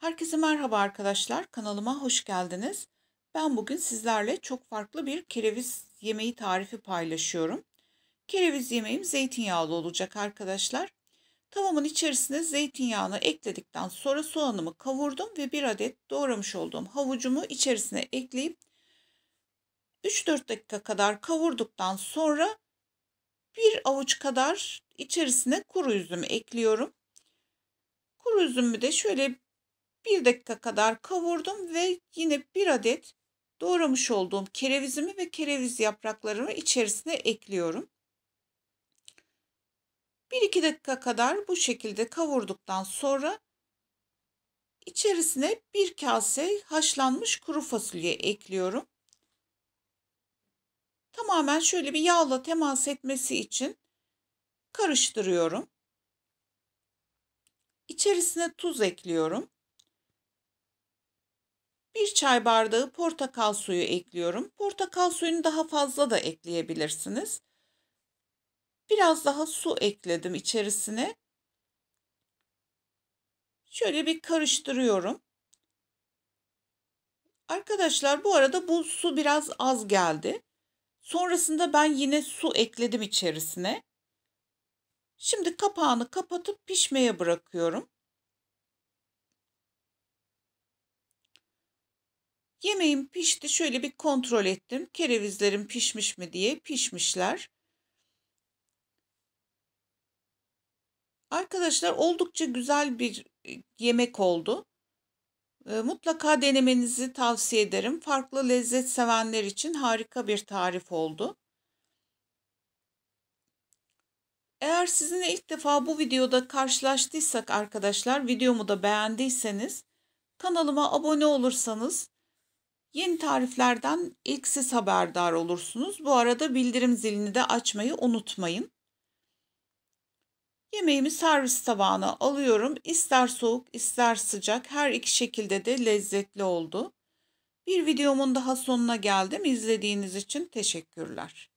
Herkese merhaba arkadaşlar. Kanalıma hoş geldiniz. Ben bugün sizlerle çok farklı bir kereviz yemeği tarifi paylaşıyorum. Kereviz yemeğim zeytinyağlı olacak arkadaşlar. Tavamın içerisine zeytinyağını ekledikten sonra soğanımı kavurdum ve bir adet doğramış olduğum havucumu içerisine ekleyip 3-4 dakika kadar kavurduktan sonra bir avuç kadar içerisine kuru üzüm ekliyorum. Kuru üzümü de şöyle bir dakika kadar kavurdum ve yine bir adet doğramış olduğum kerevizimi ve kereviz yapraklarımı içerisine ekliyorum. 1-2 dakika kadar bu şekilde kavurduktan sonra içerisine bir kase haşlanmış kuru fasulye ekliyorum. Tamamen şöyle bir yağla temas etmesi için karıştırıyorum. İçerisine tuz ekliyorum. 1 çay bardağı portakal suyu ekliyorum. Portakal suyunu daha fazla da ekleyebilirsiniz. Biraz daha su ekledim içerisine. Şöyle bir karıştırıyorum. Arkadaşlar bu arada bu su biraz az geldi. Sonrasında ben yine su ekledim içerisine. Şimdi kapağını kapatıp pişmeye bırakıyorum. Yemeğim pişti şöyle bir kontrol ettim. Kerevizlerim pişmiş mi diye pişmişler. Arkadaşlar oldukça güzel bir e, yemek oldu. E, mutlaka denemenizi tavsiye ederim. Farklı lezzet sevenler için harika bir tarif oldu. Eğer sizinle ilk defa bu videoda karşılaştıysak arkadaşlar videomu da beğendiyseniz kanalıma abone olursanız Yeni tariflerden ilk siz haberdar olursunuz. Bu arada bildirim zilini de açmayı unutmayın. Yemeğimi servis tabağına alıyorum. İster soğuk ister sıcak her iki şekilde de lezzetli oldu. Bir videomun daha sonuna geldim. İzlediğiniz için teşekkürler.